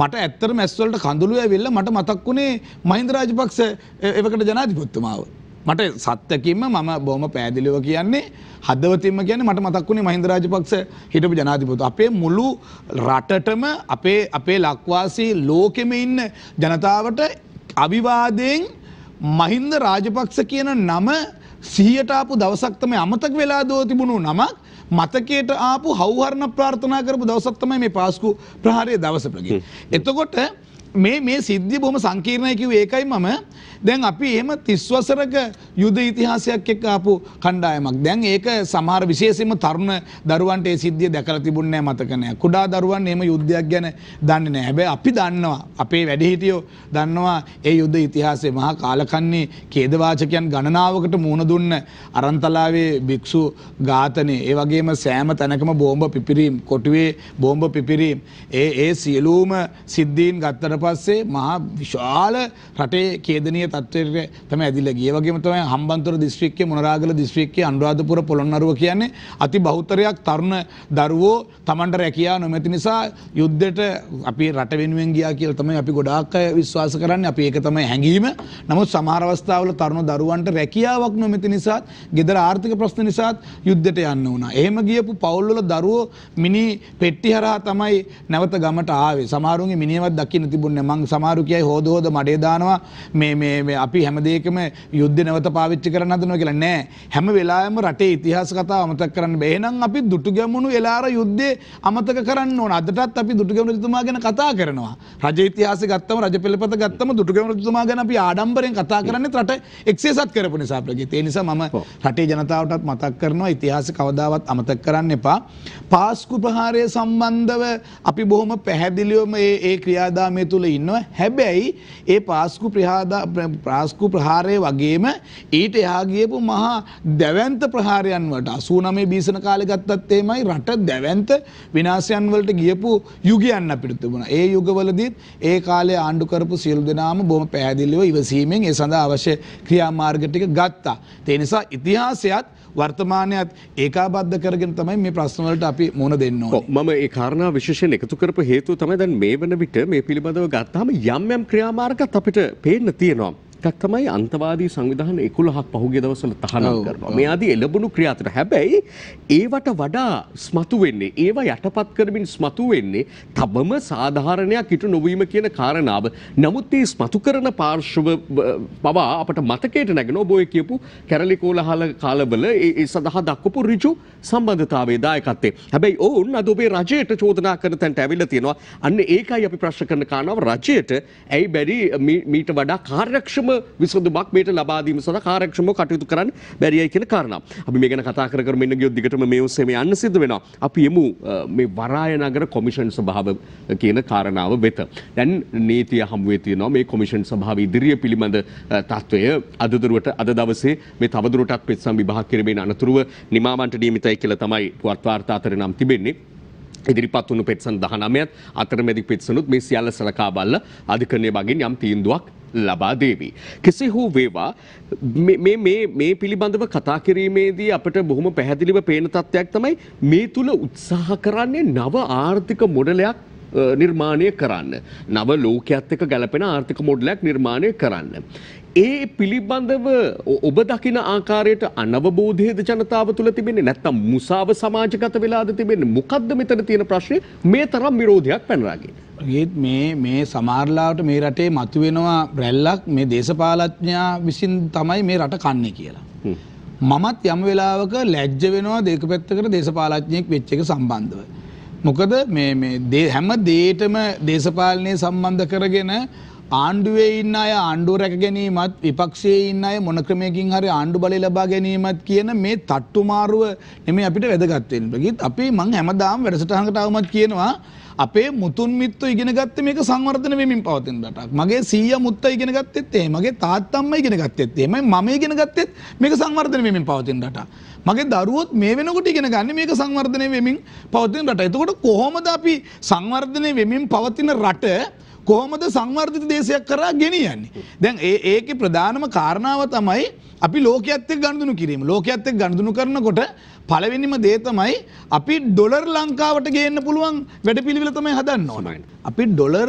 මට ඇත්තටම ඇස්වලට කඳුළු ඇවිල්ලා මට මතක් වුණේ මහින්ද රාජපක්ෂ එවකට ජනාධිපතිතුමාව මට සත්‍යකින්ම මම බොහොම පෑදිලිව කියන්නේ හදවතින්ම කියන්නේ මට මතක් වුණේ මහින්ද රාජපක්ෂ හිටපු ජනාධිපතිතුමා අපේ මුළු රටටම අපේ අපේ ලක්වාසී ලෝකෙම ඉන්න ජනතාවට අවිවාදයෙන් මහින්ද රාජපක්ෂ කියන නම සිහියට ආපු දවසක් තමයි අමතක වෙලා දෝ තිබුණු නමක් මතකයට ආපු හවුහරණ ප්‍රාර්ථනා කරපු දවසක් තමයි මේ පාස්කු ප්‍රහාරයේ දවස ප්‍රගේ. එතකොට මේ මේ සිද්ධිය බොහොම සංකීර්ණයි කිව්වේ ඒකයි මම දැන් අපි එහෙම 30 වසරක යුද ඉතිහාසයක් එක්ක ආපු කණ්ඩායමක්. දැන් ඒක සමහර විශේෂයෙන්ම තරුණ දරුවන්ට ඒ සිද්ධිය දැකලා තිබුණේ නැහැ මතක නැහැ. කුඩා දරුවන් එහෙම යුද්ධයක් ගැන දන්නේ නැහැ. හැබැයි අපි දන්නවා. අපේ වැඩිහිටියෝ දන්නවා ඒ යුද ඉතිහාසයේ මහා කාලකන්ණී ඛේදවාචකයන් ගණනාවකට මුහුණ දුන්න අරන්තලාවේ භික්ෂු ඝාතනය, ඒ වගේම සෑම තැනකම බෝම්බ පිපිරීම්, කොටුවේ බෝම්බ පිපිරීම්, ඒ ඒ සියලුම සිද්ධීන් ගත්තට පස්සේ මහා විශාල රටේ ඛේදනීය තත්ත්වයට තමයි ඇදිලා ගියේ. ඒ වගේම තමයි හම්බන්තොට දිස්ත්‍රික්කයේ මොනරාගල දිස්ත්‍රික්කයේ අනුරාධපුර පොළොන්නරුව කියන්නේ අති බහුතරයක් තරුණ දරුවෝ Tamanට රැකියාව නොමැති නිසා යුද්ධයට අපි රට වෙනුවෙන් ගියා කියලා තමයි අපි ගොඩාක් අය විශ්වාස කරන්නේ. අපි ඒක තමයි හැඟීම. නමුත් සමහර අවස්ථාවල තරුණ දරුවන්ට රැකියාවක් නොමැති නිසා ගෙදර ආර්ථික ප්‍රශ්න නිසා යුද්ධයට යන්න වුණා. එහෙම ගියපු පවුල්වල දරුවෝ මිනි පෙට්ටි හරහා තමයි නැවත ගමට ආවේ. සමහරුන්ගේ මිනිහවත් දකින්න තිබුණේ මං සමහරු කියයි හොද හොද මඩේ දානවා මේ මේ මේ අපි හැම දෙයකම යුද්ධ නැවත පාවිච්චි කරන්න හදනවා කියලා නෑ හැම වෙලාවෙම රටේ ඉතිහාස කතා අමතක කරන්න බෑ එහෙනම් අපි දුටු ගැමුණු එලාර යුද්ධේ අමතක කරන්න ඕන අදටත් අපි දුටු ගැමුණු රජතුමා ගැන කතා කරනවා රජ ඉතිහාසය ගත්තම රජ පෙළපත ගත්තම දුටු ගැමුණු රජතුමා ගැන අපි ආඩම්බරෙන් කතා කරන්නේ රට එක්සේසත් කරපු නිසා ප්‍රගීත ඒ නිසා මම රටේ ජනතාවටත් මතක් කරනවා ඉතිහාසය කවදාවත් අමතක කරන්න එපා පාස්කු ප්‍රහාරය සම්බන්ධව අපි බොහොම පැහැදිලිවම ඒ ඒ ක්‍රියාදාමය තුළ ඉන්නවා හැබැයි ඒ පාස්කු ප්‍රහාදා ප්‍රාස්කු ප්‍රහාරය වගේම ඊට එහා ගියපු මහා දැවැන්ත ප්‍රහාරයන් වලට 89 බීසන කාලේ ගත්තත් එහෙමයි රට දැවැන්ත විනාශයන් වලට ගියපු යුගයන් අපිට තිබුණා. ඒ යුගවලදීත් ඒ කාලේ ආණ්ඩු කරපු සියලු දෙනාම බොහොම පැහැදිලිව ඉවසීමෙන් ඒ සඳහා අවශ්‍ය ක්‍රියාමාර්ග ටික ගත්තා. ඒ නිසා ඉතිහාසයත් වර්තමානයත් ඒකාබද්ධ කරගෙන තමයි මේ ප්‍රශ්නවලට අපි මුණ දෙන්න ඕනේ. මම ඒ කාරණා විශේෂයෙන් එකතු කරපු හේතුව තමයි දැන් මේ වන විට මේ පිළිබඳව ගත්තාම යම් යම් ක්‍රියාමාර්ගත් අපිට පේන්න තියෙනවා. එකක් තමයි අන්තවාදී සංවිධාන 11ක් පහුගිය දවස්වල තහනම් කරනවා. මේ ආදී එළඹුණු ක්‍රියාත්මක. හැබැයි ඒවට වඩා ස්මතු වෙන්නේ ඒව යටපත් කරමින් ස්මතු වෙන්නේ තබම සාධාරණයක් ඉටු නොවීම කියන කාරණාව. නමුත් මේ ස්මතු කරන පාර්ශ්ව පවා අපට මතකයට නැගෙන ඔබ ඔය කියපු කැරලි කෝලහල කාලවල ඒ සඳහා දක්වපු ඍජු සම්බන්ධතාවයේ දායකත්වයේ. හැබැයි ඔවුන් අද ඔබේ රජයට චෝදනා කරන තැනට ඇවිල්ලා තියෙනවා. අන්න ඒකයි අපි ප්‍රශ්න කරන කාරණාව රජයට ඇයි බැරි මීට වඩා කාර්යක්ෂම විසඳුමක් මේට ලබා දීම සඳහා කාර්යක්ෂමව කටයුතු කරන්න බැරියයි කියන කාරණා. අපි මේ ගැන කතා කර කර මෙන්න ගියොත් දිගටම මේ ඔස්සේ මේ යන්න සිද්ධ වෙනවා. අපි යමු මේ වරාය නගර කොමිෂන් සභාව කියන කාරණාව වෙත. දැන් නීතිය හමු වෙ තියෙනවා මේ කොමිෂන් සභාව ඉදිරිය පිළිබඳ තත්වය අදදුරට අද දවසේ මේ තවදුරටත් පෙත්සම් විභාග කිරීමේ අනතුරුව නිමාවන්ට නියමිතයි කියලා තමයි පුවත් වාර්තා අතර නම් තිබෙන්නේ. ඉදිරිපත් වුණු පෙත්සන් දහනමයත් අතරමැදි පෙත්සනුත් මේ සියල්ල සලකා බල්ල අධිකරණය බගින් යම් තීන්දුවක් ලබා දේවි. කෙසේ හෝ වේවා මේ පිළිබඳව කතා කිරීමේදී අපට බොහොම පැහැදිලිව පේන තත්ත්වයක් තමයි මේ තුළ උත්සාහ කරන්නේ නව ආර්ථික මොඩලයක් නිර්මාණය කරන්න. නව ලෝකයක්ත් එක ගැලපෙන ආර්ථික මොඩලයක් නිර්මාණය කරන්න. ඒ පිළිබඳව ඔබ දකින ආකාරයට අනවබෝධයද ජනතාව තුළ තිබෙන්නේ නැත්තම් මුසාව සමාජගත වෙලාද තිබෙන්නේ මොකද්ද මෙතන තියෙන ප්‍රශ්නේ මේ තරම් විරෝධයක් පැනරාගෙන ඒත් මේ මේ සමහරලාට මේ රටේ මතුවෙනවා රැල්ලක් මේ දේශපාලඥයා විසින් තමයි මේ රට කන්නේ කියලා. මමත් යම් වෙලාවක ලැජ්ජ වෙනවා දෙක පැත්තකට දේශපාලඥයෙක් වෙච්ච එක සම්බන්ධව. මොකද මේ මේ හැම දේටම දේශපාලනය සම්බන්ධ කරගෙන ආණ්ඩුවේ ඉන්න අය ආණ්ඩුව රැක ගැනීමත් විපක්ෂයේ ඉන්න අය මොන ක්‍රමයකින් හරි ආණ්ඩු බලය ලබා ගැනීමත් කියන මේ තට්ටුමාරුව නෙමෙයි අපිට වැදගත් වෙන්නේ. ඒකත් අපි මං හැමදාම වැඩසටහනකට ආවමත් කියනවා අපේ මුතුන් මිත්තෝ ඉගෙන ගත්තේ මේක සංවර්ධන වෙමින් පවතින රටක්. මගේ සීයා මුත්තා ඉගෙන ගත්තෙත් එහෙමයි. මගේ තාත්තම්මා ඉගෙන ගත්තෙත් එහෙමයි. මම ඉගෙන ගත්තෙත් මේක සංවර්ධන වෙමින් පවතින රටක්. මගේ දරුවොත් මේ වෙනකොට ඉගෙන ගන්න මේක සංවර්ධනය වෙමින් පවතින රට. එතකොට කොහොමද අපි සංවර්ධනය වෙමින් පවතින රට කොහොමද සංවර්ධිත දේශයක් කරා ගෙනියන්නේ. දැන් ඒ ඒක ප්‍රධානම කාරණාව තමයි අපි ලෝකයත් එක්ක ගනුදෙනු කිරීම. ලෝකයත් එක්ක ගනුදෙනු කරනකොට පළවෙනිම දේ තමයි අපි ඩොලර් ලංකාවට ගේන්න පුළුවන් වැඩපිළිවෙල තමයි හදන්න ඕනේ. අපි ඩොලර්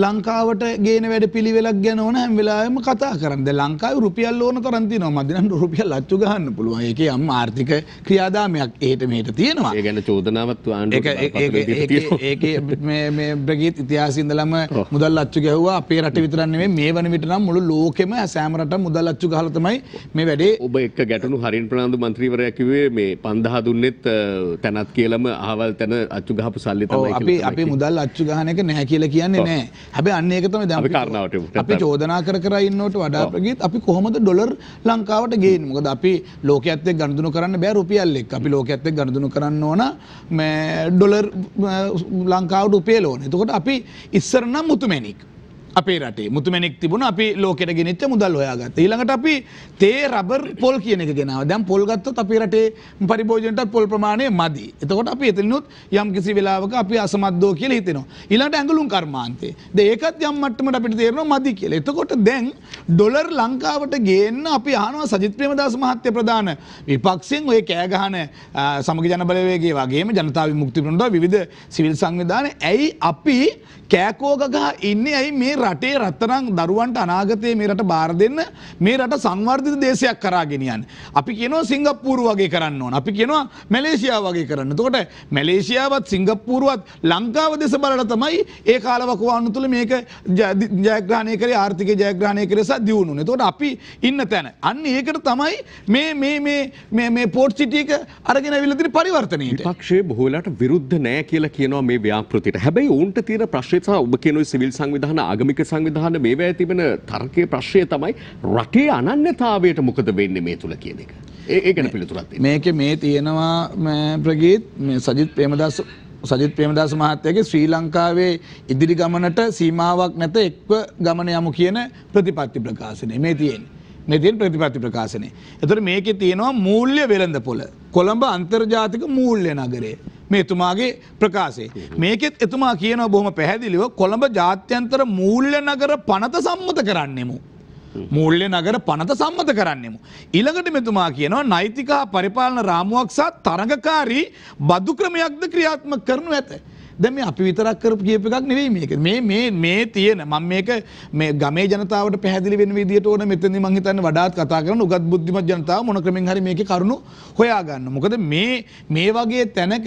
ලංකාවට ගේන වැඩ පිළිවෙලක් ගැන ඕන හැම වෙලාවෙම කතා කරන්න. දැන් ලංකාවේ රුපියල් ඕන තරම් තියෙනවා. මදිනන් රුපියල් අච්චු ගන්න පුළුවන්. ඒකේ යම් ආර්ථික ක්‍රියාදාමයක් එහෙට මෙහෙට තියෙනවා. ඒ ගැන චෝදනාවක් ඒකේ මේ මේ බ්‍රගීත් ඉතිහාසයේ ඉඳලම මුදල් අච්චු ගැහුවා. අපේ රට විතරක් නෙමෙයි මේ වන විට නම් මුළු ලෝකෙම සෑම රටක් මුදල් අච්චු ගහලා තමයි මේ වැඩේ ඔබ එක්ක ගැටුණු හරින් ප්‍රනාන්දු මන්ත්‍රීවරයා කිව්වේ මේ 5000 දුන්නෙත් තැනත් කියලාම අහවල් තැන අච්චු ගහපු සල්ලි තමයි කියලා. අපි අපි මුදල් අච්චු ගහන එක නැහැ කියලා කියන්නේ නැහැ. හැබැයි අන්න ඒක තමයි දැන් අපි කාරණාවට අපි චෝදනා කර කර ඉන්නවට වඩා ප්‍රගීත් අපි කොහොමද ඩොලර් ලංකාවට ගේන්නේ මොකද අපි ලෝකයේත් එක්ක ගනුදෙනු කරන්න බෑ රුපියල් එක්ක අපි ලෝකයේත් එක්ක ගනුදෙනු කරන්න ඕන මේ ඩොලර් ලංකාවට උපයලා ඕන එතකොට අපි ඉස්සර නම් මුතුමැණික් අපේ රටේ මුතුමැනෙක් තිබුණ අපි ලෝකෙට ගෙනනිච්ච මුදල් හොයාගත්ත ඊළඟට අපි තේ රබර් පොල් කියන එක ගෙනාව දැම් පොල්ගත්තොත් අපි රටේ පරිභෝජනටත් පොල් ප්‍රමාණය මදි එතකොට අපි එතනොත් යම් කිසි වෙලාවක අපි අසමද්දෝ කියලා හිතෙනවා ඊළඟට ඇඟලුම් කර්මාන්තේ ඒකත් යම් මට්ටමට අපිට තේරෙනවා මදි කියලා එතකොට දැන් ඩොලර් ලංකාවට ගේන්න අපි අහනවා සජිත් ප්‍රේමදාස මහත්ය ප්‍රධාන විපක්ෂයෙන් ඔය කෑගහන සමග ජනබලවේගේ වගේම ජනතාව විමුක්ති ප්‍රමුණුට විවිධ සිවිල් සංවිධාන ඇයි අපි කෑකෝගගහ ඉන්නේ ඇයි මේ රටේ රත්තනං දරුවන්ට අනාගතය මේ රට බාර දෙන්න මේ රට සංවර්ධිත දේශයක් කරාගෙනියන්. අපි කියනවා සිංගප්පූරු වගේ කරන්න ඕන අපි කියනවා මැලේසියා වගේ කරන්න තකොට මැලේසියාවත් සිංගප්පූරුවත් ලංකාව දෙස බලට තමයි ඒ කාලවකවාන්න තුළ මේක ජයග්‍රාණය කර ආර්ථික ජයග්‍රාණය කරෙසා දියුණුනේ තොට අපි ඉන්න තැන අන්න ඒකට තමයි මේ මේ පෝට් සිටියක අරගෙන විලතිරි පරිවර්තනයට පක්ෂේ බොහලට විරුද්ධ නෑ කියලා කියනවා මේ ව්‍යාපෘතිට හැබැයි ඔවන්ට තියෙන ප්‍රශ්ය සහ ඔබ කියනොයි සිවිල් සංවිධාන ආගමික සංවිධාන මේවැය තිබෙන තර්කය ප්‍රශ්නය තමයි රටේ අනන්‍යතාවයට මොකද වෙන්නේ මේ තුළ කියන එක. ඒකන පිළිතුරත් මේක මේ තියෙනවා ප්‍රගීත් සජිත් ප්‍රේමදස් සජිත් ප්‍රේමදාස මහත්තයගේ ශ්‍රී ලංකාවේ ඉදිරි ගමනට සීමාවක් නැත එක්ව ගමන යමු කියන ප්‍රතිපත්ති ප්‍රකාශනය මේ තියෙන්නේ. මෙතින් ප්‍රතිපත්ති ප්‍රකාශනය. එතට මේක තියෙනවා මූල්්‍ය වෙළඳ පොල. කොළඹ අන්තර්ජාතික මූල්්‍ය නගරේ. මේ එතුමාගේ ප්‍රකාශේ. මේකෙත් එතුමා කියනව බොහොම පැහැදිලිව කොළඹ ජාත්‍යන්තර මූල්‍ය නගර පනත සම්මත කරන්නෙමු. මූල්‍ය නගර පනත සම්මත කරන්නෙමු. ඉළඟට මෙතුමා කියනවා නෛතිකා පරිපාලන රාමුවක් සහ තරඟකාරී බදු ක්‍රමයක්ද ක්‍රියාත්මක කරනු ඇත. දැන් මේ අපි විතරක් කරපු ජීප් එකක් නෙවෙයි මේක. මේ මේ මේ තියෙන මම මේක මේ ගමේ ජනතාවට පැහැදිලි වෙන විදියට ඕන මෙතනදි මම හිතන්නේ වඩාත් කතා කරන උගත් බුද්ධිමත් ජනතාව මොන ක්‍රමෙන් හරි මේකේ කරුණු හොයා ගන්න. මොකද මේ මේ වගේ තැනක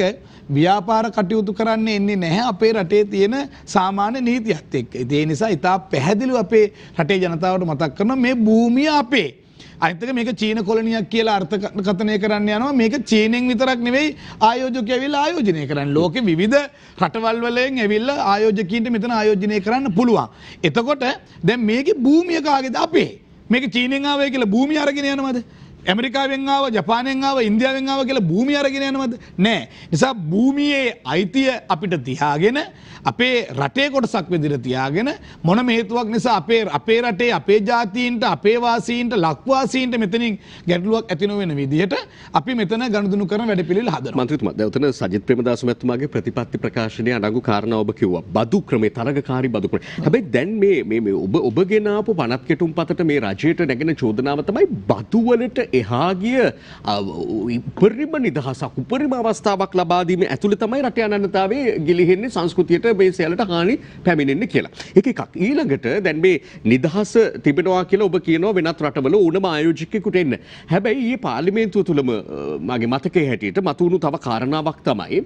ව්‍යාපාර කටයුතු කරන්න එන්නේ නැහැ අපේ රටේ තියෙන සාමාන්‍ය නීතියත් එක්ක. ඒ නිසා ඉතා පැහැදිලිව අපේ රටේ ජනතාවට මතක් කරනවා මේ භූමිය අපේ. අනිතක මේක චීන කොලනියක් කියලා අර්ථකථනය කරන්න යනවා මේක චීනෙන් විතරක් නෙවෙයි ආයෝජක ඇවිල්ලා ආයෝජනය කරන්න ලෝකෙ විවිධ රටවල් වලින් ඇවිල්ලා ආයෝජකීන්ට මෙතන ආයෝජනය කරන්න පුළුවන්. එතකොට දැන් මේකේ භූමිය කාගේද අපේ. මේක චීනෙන් ආවේ කියලා භූමිය අරගෙන යනවද? ඇමරිකාවෙන් ආව ජපානයෙන් ආව ඉන්දියාවෙන් ආව කියලා භූමිය අරගෙන යනවද? නෑ. නිසා භූමියේ අයිතිය අපිට තියාගෙන අපේ රටේ කොටසක් විදිහට තියාගෙන මොනම හේතුවක් නිසා අපේ අපේ රටේ අපේ ජාතීන්ට අපේ වාසීන්ට ලක්වාසීන්ට මෙතනින් ගැටලුවක් ඇති නොවන විදිහට අපි මෙතන ගනුදෙනු කරන වැඩපිළිවෙල හදනවා. මන්ත්‍රීතුමා දැන් උතන සජිත් ප්‍රේමදාස මහත්මයාගේ ප්‍රතිපත්ති ප්‍රකාශනයේ අඩංගු කාරණා ඔබ කිව්වා. බදු ක්‍රමේ තරගකාරී බදු ක්‍රමේ. හැබැයි දැන් මේ මේ ඔබ ඔබ ගෙනාපු පනත් කෙටුම් පතට මේ රජයට නැගෙන චෝදනාව තමයි බදුවලට එහා ගිය උපරිම නිදහසක් උපරිම අවස්ථාවක් ලබා දීම ඇතුළේ තමයි රට අනන්‍යතාවයේ ගිලිහෙන්නේ සංස්කෘතියට මේ සැලට හානි පැමිණෙන්නේ කියලා. ඒක එකක්. ඊළඟට දැන් මේ නිදහස තිබෙනවා කියලා ඔබ කියනවා වෙනත් රටවල ඕනම ආයෝජකයෙකුට එන්න. හැබැයි ඊයේ පාර්ලිමේන්තුව තුලම මගේ මතකයේ හැටියට මතුවුණු තව කාරණාවක් තමයි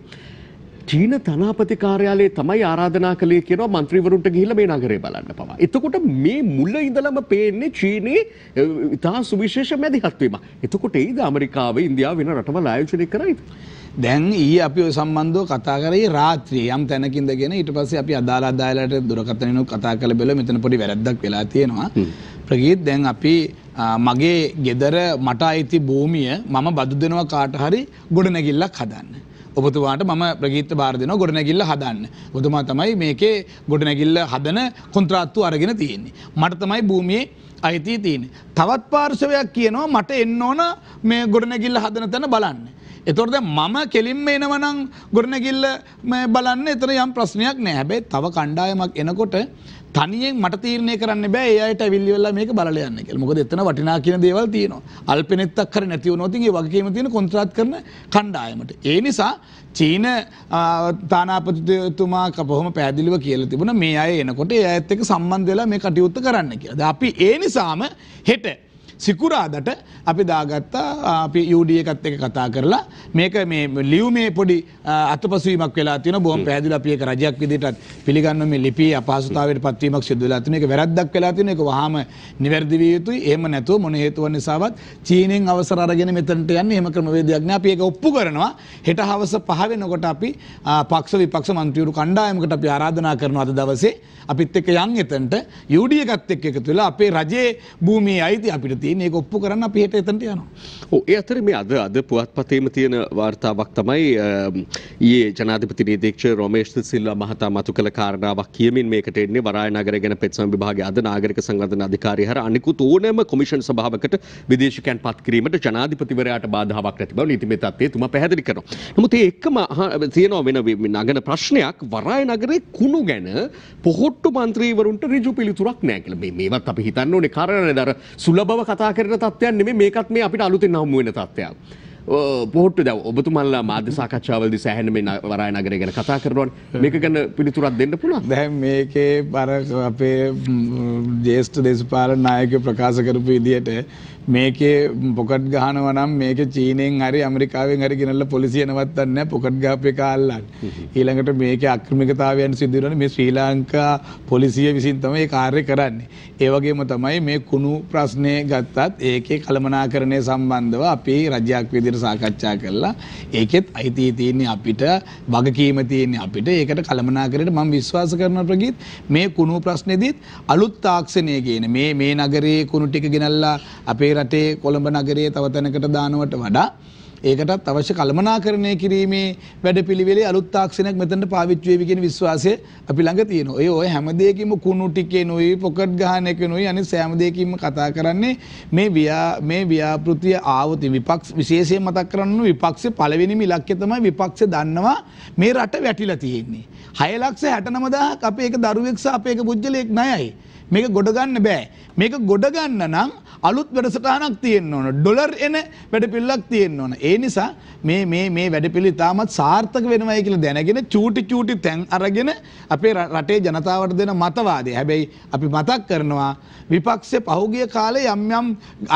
චීන තනාපති කාර්යාලයේ තමයි ආරාධනා කළේ කියනවා මන්ත්‍රීවරුන්ට ගිහිල්ලා මේ නගරේ බලන්න පවා. එතකොට මේ මුල ඉඳලම පේන්නේ චීනයේ ඉතා සුවිශේෂ මැදිහත් වීම. එතකොට ඒද ඇමරිකාව ඉන්දියාව වෙන රටවල් ආයෝජනය කරයිද? දැන් ඊ අපි ඔය සම්බන්ධව කතා කරේ රාත්‍රියේ යම් තැනකින්දගෙන ඊට පස්සේ අපි අදාළ අදාළට දුරකථනිනු කතා කළ බැලුව මෙතන පොඩි වැරද්දක් වෙලා තියෙනවා. ප්‍රගීත් දැන් අපි මගේ ගෙදර මට අයිති භූමිය මම බදු දෙනවා කාට හරි ගොඩනැගිල්ලක් හදන්න. ඔබතුවාට මම ප්‍රගීත භාරදන ගොඩනැගිල්ල හදන්න. ගොතුමා තමයි මේකේ ගොඩනැගිල්ල හදන කොන්ත්‍රාත්තු අරගෙන තියෙන්නේ. මටතමයි භූමියේ අයිති තියෙන. තවත් පාර්ශවයක් කියනවා මට එන්න ඕන මේ ගොඩනැගිල්ල හදන තැන බලන්න. එතොරද මම කෙලින්ම එනවනං ගොඩනැගිල්ල බලන්න එතර යම් ප්‍රශ්නයක් නෑ හැබැයි තව කණ්ඩායමක් එනකොට තනියෙන් මට තීරණය කරන්න බෑ ඒ අයට ඇවිල්ලි වෙලා මේක බලලා යන්න කියලා. මොකද එතන වටිනා කියන දේවල් තියෙනවා. අල්පෙනෙත්තක් කර නැති වුණොත් ඒ වගකීම තියෙන කොන්ත්‍රාත් කරන කණ්ඩායමට. ඒ නිසා චීන තානාපතිතුමා කපොහොම පැහැදිලිව කියලා තිබුණා මේ අය එනකොට ඒ අයත් එක්ක සම්බන්ධ වෙලා මේ කටයුත්ත කරන්න කියලා. අපි ඒ නිසාම හෙට සිකුරාදට අපි දාගත්තා අපි යුඩිය එකත් එක කතා කරලා මේක මේ ලියව් මේ පොඩි අතපසුවීමක් වෙලා තියෙන බොහොම පැහැදිලි අපි ඒක රජයක් විදිහට පිළිගන්න මේ ලිපියේ අපහසුතාවයට පත්වීමක් සිදු වෙලා තියෙන එක වැරද්දක් වෙලා තියෙන එක වහාම නිවැරදි විය යුතුයි එහෙම නැතුව මොන හේතුවක් නිසාවත් චීනෙන් අවසර අරගෙන මෙතනට යන්නේ එහෙම ක්‍රමවේදයක් නෑ අපි ඒක ඔප්පු කරනවා හෙට හවස පහ වෙනකොට අපි පක්ෂ විපක්ෂ මන්ත්‍රීවරු කණ්ඩායමකට අපි ආරාධනා කරනවා අද දවසේ අපිත් එක්ක යන් එතනට යුඩිය එකත් එක්ක එකතු වෙලා අපේ රජයේ භූමියේ අයිති අපිට තියෙන ඒක ඔප්පු කරන්න අපි හෙට එතනට යනවා. ඔව් ඒ අතරේ මේ අද අද පුවත්පතේම තියෙන වාර්තාවක් තමයි ඊයේ ජනාධිපති නීතිඥ රොමේෂ් සිල්වා මහතා මතු කළ කාරණාවක් කියමින් මේකට එන්නේ වරාය නගර ගැන පෙත්සම් විභාගයේ අද නාගරික සංවර්ධන අධිකාරිය හර අනිකුත් ඕනෑම කොමිෂන් සභාවකට විදේශිකයන් පත් කිරීමට ජනාධිපතිවරයාට බාධාවක් නැති බව නීතිමය තත්ත්වයේ තුමා පැහැදිලි කරනවා. නමුත් ඒ එක්කම තියෙනවා වෙන නගන ප්‍රශ්නයක් වරාය නගරේ කුණු ගැන පොහොට්ටු මන්ත්‍රීවරුන්ට ඍජු පිළිතුරක් නැහැ කියලා. මේ මේවත් අපි හිතන්න ඕනේ කාරණා නේද අර සුලභව කතා කරන තත්ත්වයක් නෙමෙයි මේකත් මේ අපිට අලුතෙන් හමු වෙන තත්ත්වයක්. පොහොට්ට දැව ඔබතුමල්ලා මාධ්‍ය සාකච්ඡාවලද සෑහන මේ වරාය නගර ගැන කතා කරනවන් මේක ගැන පිළිතුරත් දෙන්න පුළුවන් දැ මේකේ බර අපේ ජේෂ්ඨ දේශපාලන නායක ප්‍රකාශ කරපු විදියට මේකේ පොකට් ගහනවා නම් මේක චීනෙන් හරි ඇමරිකාවෙන් හරි ගෙනල්ලා පොලිසිය නවත්තන්න පොකට් ගහපු එක අල්ලන්නේ. ඊළඟට මේකේ අක්‍රමිකතාවයන් සිදු වෙනවා මේ ශ්‍රී ලංකා පොලිසිය විසින් තමයි මේ කාර්ය කරන්නේ. ඒ වගේම තමයි මේ කුණු ප්‍රශ්නේ ගත්තත් ඒකේ කළමනාකරණය සම්බන්ධව අපේ රජයක් විදිහට විස්තර සාකච්ඡා කරලා ඒකෙත් අයිතිය තියෙන්නේ අපිට වගකීම තියෙන්නේ අපිට ඒකට කළමනාකරයට මම විශ්වාස කරනවා ප්‍රගීත් මේ කුණු ප්‍රශ්නේදීත් අලුත් තාක්ෂණය කියන මේ මේ නගරයේ කුණු ටික ගෙනල්ලා අපේ රටේ කොළඹ නගරයේ තව තැනකට දානවට වඩා ඒකටත් අවශ්‍ය කළමනාකරණය කිරීමේ වැඩපිළිවෙලේ අලුත් තාක්ෂණයක් මෙතනට පාවිච්චි වෙවි කියන විශ්වාසය අපි ළඟ තියෙනවා. ඒ ඔය හැම දෙයකින්ම කුණු ටිකේ නුයි පොකට් ගහන එක නුයි අනිත් සෑම දෙයකින්ම කතා කරන්නේ මේ ව්‍යා මේ ව්‍යාපෘතිය ආවොත් විපක්ෂ විශේෂයෙන් මතක් කරන්න විපක්ෂේ පළවෙනිම ඉලක්කය තමයි විපක්ෂේ දන්නවා මේ රට වැටිලා තියෙන්නේ. 6 ලක්ෂ 69000ක් අපේ එක දරුවෙක් සහ අපේ එක පුජ්‍යලයක් ණයයි. මේක ගොඩ ගන්න බෑ. මේක ගොඩ ගන්න නම් අලුත් වැඩසටහනක් තියෙන්න ඕන. ඩොලර් එන වැඩපිළිවෙලක් තියෙන්න ඕන. ඒ නිසා මේ මේ මේ වැඩපිළිවෙල තාමත් සාර්ථක වෙනවයි කියලා දැනගෙන චූටි චූටි තැන් අරගෙන අපේ රටේ ජනතාවට දෙන මතවාදය. හැබැයි අපි මතක් කරනවා විපක්ෂය පහුගිය කාලේ යම් යම්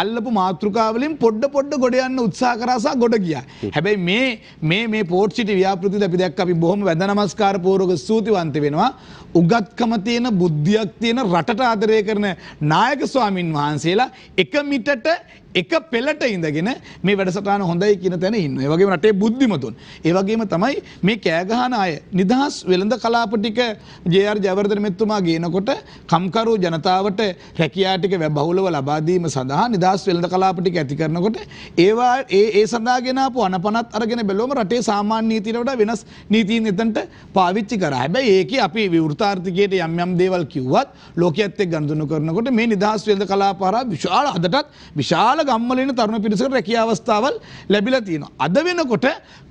අල්ලපු මාතෘකා වලින් පොඩ පොඩ ගොඩ යන්න උත්සාහ කරාසා ගොඩ ගියා. හැබැයි මේ මේ මේ පෝට් සිටි ව්‍යාපෘතිද අපි දැක්ක අපි බොහොම වැඳ නමස්කාර පූර්වක ස්තුතිවන්ත වෙනවා. උගත්කම තියෙන බුද්ධියක් තියෙන රටට ආදරය කරන නායක ස්වාමින් වහන්සේලා එක මිටට එක පෙළට ඉඳගෙන මේ වැඩසටාන හොඳයි කියන තැන ඉන්න. ඒ වගේම රටේ බුද්ධිමතුන්. ඒ වගේම තමයි මේ කෑගහන අය නිදහස් වෙළඳ කලාප ටික ජේ.ආර්. ජයවර්ධන මෙතුමා ගේනකොට කම්කරු ජනතාවට රැකියා ටික බහුලව ලබා දීම සඳහා නිදහස් වෙළඳ කලාප ටික ඇති කරනකොට ඒවා ඒ ඒ සඳහා ගෙනාපු අනපනත් අරගෙන බැලුවම රටේ සාමාන්‍ය නීතියට වඩා වෙනස් නීතීන් එතනට පාවිච්චි කරා. හැබැයි ඒකේ අපි විවෘතාර්ථිකයට යම් යම් දේවල් කිව්වත් ලෝකයේත් එක්ක ගනුදෙනු කරනකොට මේ නිදහස් වෙළඳ කලාප හරහා විශාල අදටත් විශාල ගම්වල ඉන්න තරුණ පිරිසකට රැකියා අවස්ථාවල් ලැබිලා තියෙනවා. අද වෙනකොට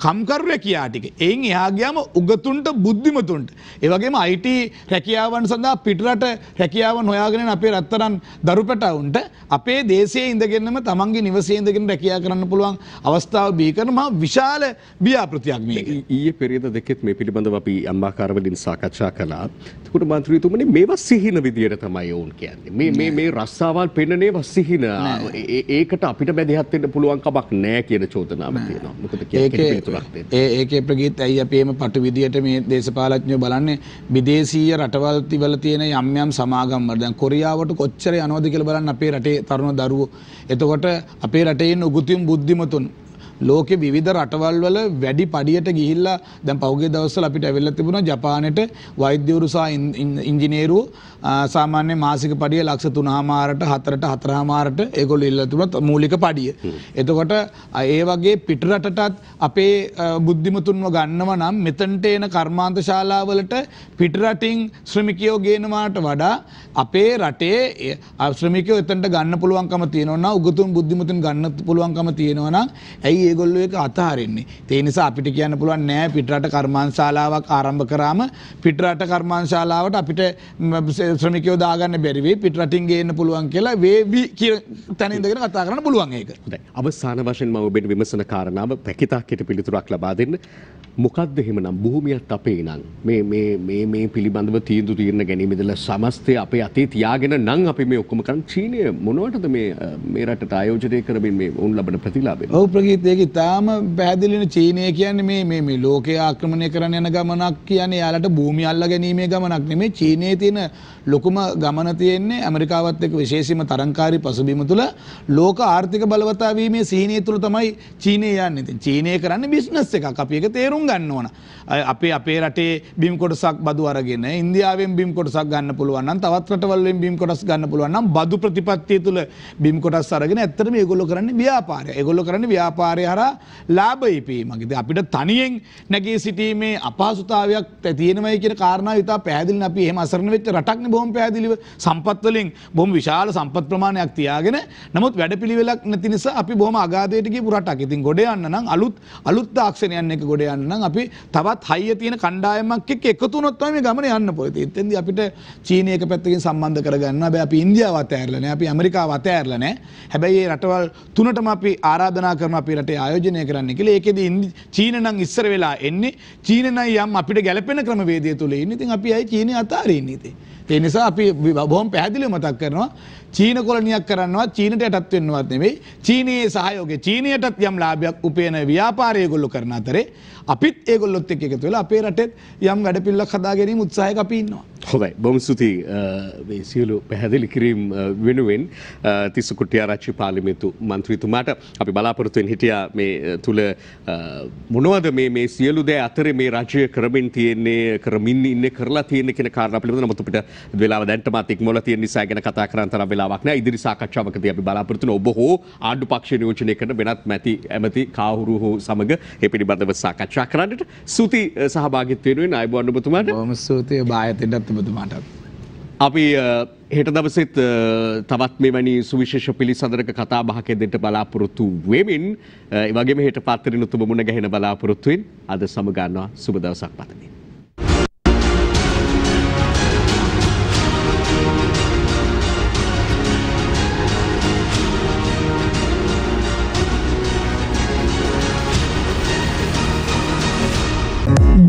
කම්කරු රැකියා ටික. එයින් එහා ගියාම උගතුන්ට බුද්ධිමතුන්ට. ඒ වගේම IT රැකියාවන් සඳහා පිටරට රැකියාවන් හොයාගෙන අපේ රත්තරන් දරු පැටවුන්ට අපේ දේශයේ ඉඳගෙනම තමන්ගේ නිවසේ ඉඳගෙන රැකියා කරන්න පුළුවන් අවස්ථාව බිහි කරන මහා විශාල ව්‍යාපෘතියක් මේක. ඊයේ පෙරේද දෙකෙත් මේ පිළිබඳව අපි අම්මාකාරවලින් සාකච්ඡා කළා. එතකොට මන්ත්‍රීතුමනි මේවා සිහින විදියට තමයි වුන් කියන්නේ. මේ මේ මේ රස්සාවල් පෙන්නනේ වසිහින. ඒකට අපිට බැදහත් වෙන්න පුළුවන් කමක් නැහැ කියන චෝදනාව තියෙනවා. මොකද කියන්නේ ඒ ඒකේ ප්‍රගීත් ඇයි අපි එහෙම පටු විදියට මේ දේශපාලඥයෝ බලන්නේ විදේශීය රටවල් තිබල තියෙන යම් යම් සමාගම් වල දැන් කොරියාවට කොච්චර යනවද කියලා බලන්න අපේ රටේ තරුණ දරුවෝ. එතකොට අපේ රටේ ඉන්න උගතුන් බුද්ධිමතුන් ලෝකෙ විවිධ රටවල් වල වැඩි පඩියට ගිහිල්ලා දැන් පහුගිය දවස්වල අපිට ඇවිල්ලා තිබුණා ජපානෙට වෛද්‍යවරු සහ ඉංජිනේරුවෝ සාමාන්‍ය මාසික පඩිය ලක්ෂ තුනහමාරට හතරට හතරහමාරට ඒගොල්ලෝ ඉල්ලලා තිබුණත් මූලික පඩිය. එතකොට ඒ වගේ පිටරටටත් අපේ බුද්ධිමතුන්ව ගන්නව නම් මෙතනට එන කර්මාන්ත ශාලාවලට පිටරටින් ශ්‍රමිකයෝ ගේනවාට වඩා අපේ රටේ ශ්‍රමිකයෝ එතනට ගන්න පුළුවන්කම තියෙනවා උගතුන් බුද්ධිමතුන් ගන්න පුළුවන්කම තියෙනවා නම් ඇයි ඒගොල්ලෝ ඒක අතහරින්නේ? ඒ නිසා අපිට කියන්න පුළුවන් නෑ පිටරට කර්මාන්ත ශාලාවක් ආරම්භ කරාම පිටරට කර්මාන්ත ශාලාවට අපිට ශ්‍රමිකයෝ දාගන්න බැරි වෙයි පිටරටින් ගේන්න පුළුවන් කියලා වේවි කියන තැන ඉඳගෙන කතා කරන්න පුළුවන් ඒක. හොඳයි. අවසාන වශයෙන් මම ඔබෙන් විමසන කාරණාව පැකිතාක්කයට පිළිතුරක් ලබා දෙන්න. මොකක්ද එහෙමනම් භූමියත් අපේ නම් මේ මේ මේ මේ පිළිබඳව තීන්දුව తీරන ගැනීම ඉඳලා සමස්තය අපේ අතේ තියාගෙන නම් අපි මේ ඔක්කොම කරන් චීනය මොනවටද මේ මේ රටට ආයෝජනය කරමින් මේ උන් ලබන ප්‍රතිලාභය. ඔව් ප්‍රකීත් ඒක ඉතාම පැහැදිලිනේ චීනය කියන්නේ මේ මේ මේ ලෝකය ආක්‍රමණය කරන්න යන ගමනක් කියන්නේ යාලට භූමිය අල්ලා ගැනීමේ ගමනක් නෙමෙයි චීනයේ තියෙන ලොකුම ගමන තියෙන්නේ ඇමරිකාවත් එක්ක විශේෂයෙන්ම තරංකාරී පසුබිම තුළ ලෝක ආර්ථික බලවතා වීමේ සිහිනය තුළ තමයි චීනය යන්නේ. ඉතින් චීනය කරන්නේ බිස්නස් එකක්. අපි ඒක තේරුම් ගන්න ඕන. අපේ අපේ රටේ බිම් කොටසක් බදු අරගෙන ඉන්දියාවෙන් බිම් කොටසක් ගන්න පුළුවන් නම් තවත් රටවල් වලින් බිම් කොටස් ගන්න පුළුවන් නම් බදු ප්‍රතිපත්තිය තුළ බිම් කොටස් අරගෙන ඇත්තටම ඒගොල්ලෝ කරන්නේ ව්‍යාපාරය. ඒගොල්ලෝ කරන්නේ ව්‍යාපාරය හරහා ලාභ ඊපීමක්. ඉතින් අපිට තනියෙන් නැගී සිටීමේ අපහසුතාවයක් තියෙනවයි කියන කාරණාව ඉතා පැහැදිලිව අපි එහෙම අසරණ වෙච්ච රටක් බොහොම පැහැදිලිව සම්පත් වලින් බොහොම විශාල සම්පත් ප්‍රමාණයක් තියාගෙන නමුත් වැඩපිළිවෙලක් නැති නිසා අපි බොහොම අගාධයට ගියපු රටක්. ඉතින් ගොඩ යන්න නම් අලුත් අලුත් තාක්ෂණයන් එක ගොඩ යන්න නම් අපි තවත් හයිය තියෙන කණ්ඩායමක් එක්ක එකතු වුණොත් තමයි මේ ගමන යන්න පුළුවන්. එතෙන්දී අපිට චීනය එක පැත්තකින් සම්බන්ධ කරගන්න. හැබැයි අපි ඉන්දියාව අතෑරලා නැහැ. අපි ඇමරිකාව අතෑරලා නැහැ. හැබැයි මේ රටවල් තුනටම අපි ආරාධනා කරන අපේ රටේ ආයෝජනය කරන්න කියලා. ඒකෙදී චීන නම් ඉස්සර වෙලා එන්නේ. චීන නම් යම් අපිට ගැළපෙන ක්‍රමවේදය තුල ඉන්නේ. ඉතින් අපි අයි චීනේ අතාරින්නේ ඉතින්. ඒ නිසා අපි බොහොම පැහැදිලිව මතක් කරනවා චීන කොලනියක් කරන්නවත් චීනට යටත් වෙන්නවත් නෙවෙයි චීනයේ සහයෝගය චීනයටත් යම් ලාභයක් උපයන ව්‍යාපාරය ඒගොල්ලෝ කරන අතරේ අපිත් ඒගොල්ලොත් එක්ක එකතු වෙලා අපේ රටෙත් යම් වැඩපිළිවෙලක් හදා ගැනීම උත්සාහයක අපි ඉන්නවා. හොඳයි. බොහොම ස්තුතියි මේ සියලු පැහැදිලි කිරීම් වෙනුවෙන් තිස්ස කුටිආරච්චි පාර්ලිමේන්තු മന്ത്രിතුමාට අපි බලාපොරොත්තු වෙන හිටියා මේ තුල මොනවද මේ මේ සියලු දේ අතරේ මේ රාජ්‍ය කරමින් තියෙන්නේ කරමින් ඉන්නේ කරලා තියෙන්නේ කියන කාරණා පිළිබඳව නමුත් අපිට වෙලාව දැන්ටමත් ඉක්මවලා තියෙන නිසා ගැන කතා කරන්න තරම් වෙලාවක් නෑ ඉදිරි සාකච්ඡාවකදී අපි බලාපොරොත්තු වෙන ඔබ හෝ ආණ්ඩු පක්ෂ නියෝජනය කරන වෙනත් මැති ඇමති කාහුරු හෝ සමග මේ පිළිබඳව සාකච්ඡා කරන්නට සුති සහභාගීත්ව වෙනුවෙන් ආයුබෝවන් ඔබතුමාට. බොහොම ස්තුතියි බායතින්ටත් ඔබතුමාටත්. අපි හෙට දවසෙත් තවත් මෙවැනි සුවිශේෂ පිළිසඳරක කතා බහකෙදෙන්ට බලාපොරොත්තු වෙමින් ඒ වගේම හෙට පත්තරෙනුත් ඔබ මුණ ගැහෙන බලාපොරොත්තුෙන් අද සමගන්නවා සුබ දවසක් පතමින්